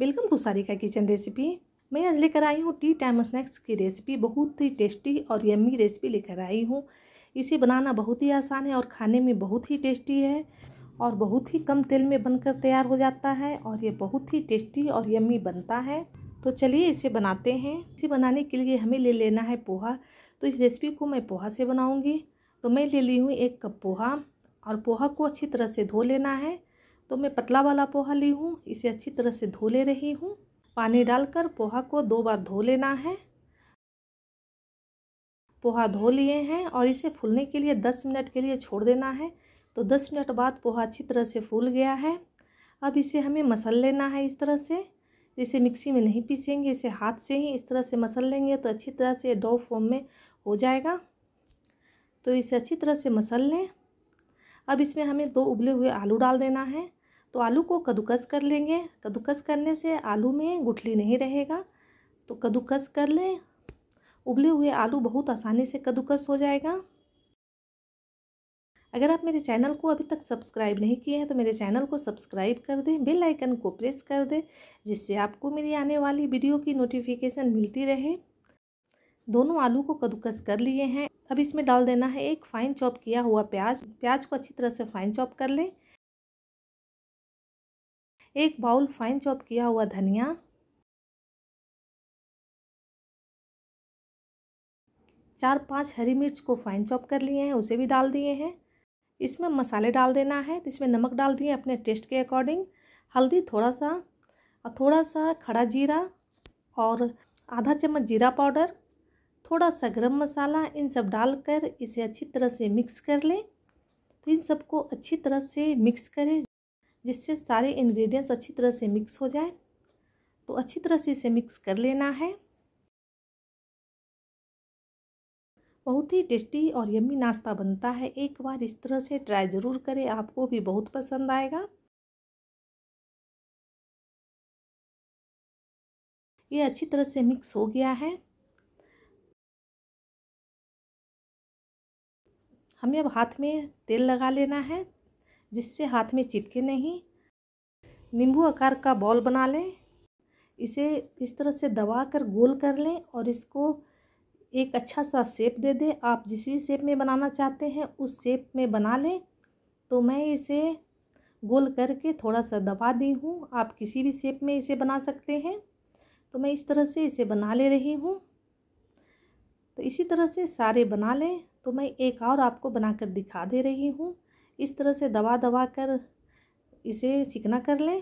welcome to Sarika kitchen recipe मैं आज लेकर आई हूँ टी टाइम स्नैक्स की रेसिपी बहुत ही टेस्टी और यम्मी रेसिपी लेकर आई हूँ इसे बनाना बहुत ही आसान है और खाने में बहुत ही टेस्टी है और बहुत ही कम तेल में बनकर तैयार हो जाता है और ये बहुत ही टेस्टी और यम्मी बनता है तो चलिए इसे बनाते हैं इसे बनाने के लिए हमें ले लेना है पोहा तो इस रेसिपी को मैं पोहा से बनाऊँगी तो मैं ले ली हूँ एक कप पोहा और पोहा को अच्छी तरह से धो लेना है तो मैं पतला वाला पोहा ली हूँ इसे अच्छी तरह से धो ले रही हूँ पानी डालकर पोहा को दो बार धो लेना है पोहा धो लिए हैं और इसे फूलने के लिए दस मिनट के लिए छोड़ देना है तो दस मिनट बाद पोहा अच्छी तरह से फूल गया है अब इसे हमें मसल लेना है इस तरह से इसे मिक्सी में नहीं पीसेंगे इसे हाथ से ही इस तरह से मसल लेंगे तो अच्छी तरह से डो फॉर्म में हो जाएगा तो इसे अच्छी तरह से मसल लें अब इसमें हमें दो उबले हुए आलू डाल देना है तो आलू को कद्दूकस कर लेंगे कद्दूकस करने से आलू में गुठली नहीं रहेगा तो कद्दूकस कर लें उबले हुए आलू बहुत आसानी से कद्दूकस हो जाएगा अगर आप मेरे चैनल को अभी तक सब्सक्राइब नहीं किए हैं तो मेरे चैनल को सब्सक्राइब कर दें बेल आइकन को प्रेस कर दें जिससे आपको मेरी आने वाली वीडियो की नोटिफिकेशन मिलती रहे दोनों आलू को कद्दूकस कर लिए हैं अब इसमें डाल देना है एक फ़ाइन चॉप किया हुआ प्याज प्याज को अच्छी तरह से फ़ाइन चॉप कर लें एक बाउल फाइन चॉप किया हुआ धनिया चार पांच हरी मिर्च को फाइन चॉप कर लिए हैं उसे भी डाल दिए हैं इसमें मसाले डाल देना है तो इसमें नमक डाल दिए अपने टेस्ट के अकॉर्डिंग हल्दी थोड़ा सा और थोड़ा सा खड़ा जीरा और आधा चम्मच जीरा पाउडर थोड़ा सा गरम मसाला इन सब डालकर इसे अच्छी तरह से मिक्स कर लें तो इन सबको अच्छी तरह से मिक्स करें जिससे सारे इंग्रेडिएंट्स अच्छी तरह से मिक्स हो जाए तो अच्छी तरह से इसे मिक्स कर लेना है बहुत ही टेस्टी और यम्मी नाश्ता बनता है एक बार इस तरह से ट्राई ज़रूर करें आपको भी बहुत पसंद आएगा ये अच्छी तरह से मिक्स हो गया है हमें अब हाथ में तेल लगा लेना है जिससे हाथ में चिपके नहीं नींबू आकार का बॉल बना लें इसे इस तरह से दबा कर गोल कर लें और इसको एक अच्छा सा शेप दे दें आप जिस भी शेप में बनाना चाहते हैं उस शेप में बना लें तो मैं इसे गोल करके थोड़ा सा दबा दी हूँ आप किसी भी शेप में इसे बना सकते हैं तो मैं इस तरह से इसे बना ले रही हूँ तो इसी तरह से सारे बना लें तो मैं एक और आपको बना कर दिखा दे रही हूँ इस तरह से दबा दबा कर इसे चिकना कर लें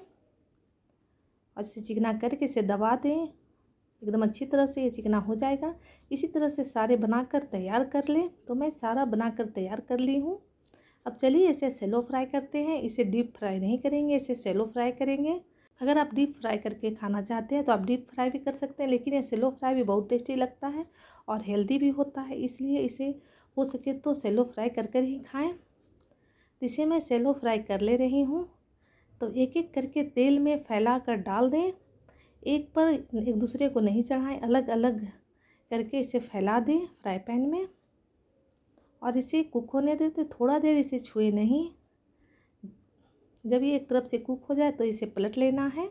और इसे चिकना करके इसे दबा दें एकदम अच्छी तरह से ये चिकना हो जाएगा इसी तरह से सारे बनाकर तैयार कर लें तो मैं सारा बनाकर तैयार कर ली हूँ अब चलिए इसे सेलो फ्राई करते हैं इसे डीप फ्राई नहीं करेंगे इसे सेलो फ्राई करेंगे अगर आप डीप फ्राई करके खाना चाहते हैं तो आप डीप फ्राई भी कर सकते हैं लेकिन ये सेलो फ्राई भी बहुत टेस्टी लगता है और हेल्दी भी होता है इसलिए इसे हो सके तो सेलो फ्राई कर कर ही खाएँ इसे मैं सेलो फ्राई कर ले रही हूँ तो एक एक करके तेल में फैला कर डाल दें एक पर एक दूसरे को नहीं चढ़ाएं अलग अलग करके इसे फैला दें फ्राई पैन में और इसे कुक होने दें तो थोड़ा देर इसे छुए नहीं जब ये एक तरफ से कुक हो जाए तो इसे पलट लेना है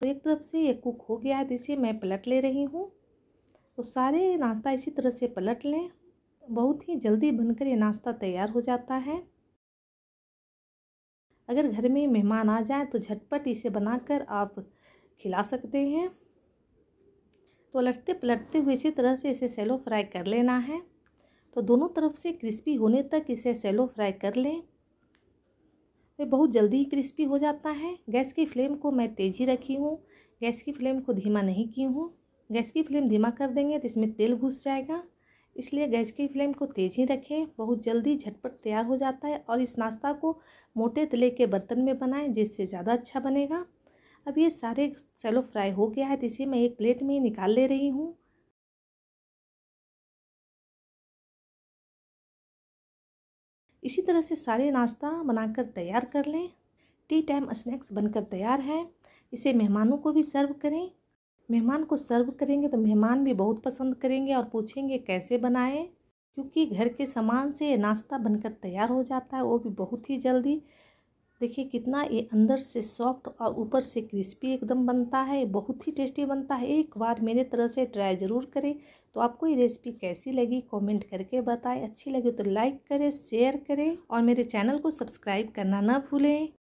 तो एक तरफ से ये कुक हो गया है तो इसे मैं पलट ले रही हूँ तो सारे नाश्ता इसी तरह से पलट लें बहुत ही जल्दी बनकर ये नाश्ता तैयार हो जाता है अगर घर में मेहमान आ जाए तो झटपट इसे बनाकर आप खिला सकते हैं तो उलटते पलटते हुए इसी तरह से इसे सेलो फ्राई कर लेना है तो दोनों तरफ से क्रिस्पी होने तक इसे सेलो फ्राई कर लें तो बहुत जल्दी ही क्रिस्पी हो जाता है गैस की फ्लेम को मैं तेज़ी रखी हूँ गैस की फ्लेम को धीमा नहीं की हूँ गैस की फ्लेम धीमा कर देंगे तो इसमें तेल घुस जाएगा इसलिए गैस की फ्लेम को तेज़ ही रखें बहुत जल्दी झटपट तैयार हो जाता है और इस नाश्ता को मोटे तले के बर्तन में बनाएं जिससे ज़्यादा अच्छा बनेगा अब ये सारे सेलो फ्राई हो गया है तो इसे मैं एक प्लेट में ही निकाल ले रही हूँ इसी तरह से सारे नाश्ता बनाकर तैयार कर लें टी टाइम स्नैक्स बनकर तैयार है इसे मेहमानों को भी सर्व करें मेहमान को सर्व करेंगे तो मेहमान भी बहुत पसंद करेंगे और पूछेंगे कैसे बनाएं क्योंकि घर के सामान से नाश्ता बनकर तैयार हो जाता है वो भी बहुत ही जल्दी देखिए कितना ये अंदर से सॉफ्ट और ऊपर से क्रिस्पी एकदम बनता है बहुत ही टेस्टी बनता है एक बार मेरे तरह से ट्राई ज़रूर करें तो आपको ये रेसिपी कैसी लगी कमेंट करके बताएं अच्छी लगी तो लाइक करें शेयर करें और मेरे चैनल को सब्सक्राइब करना ना भूलें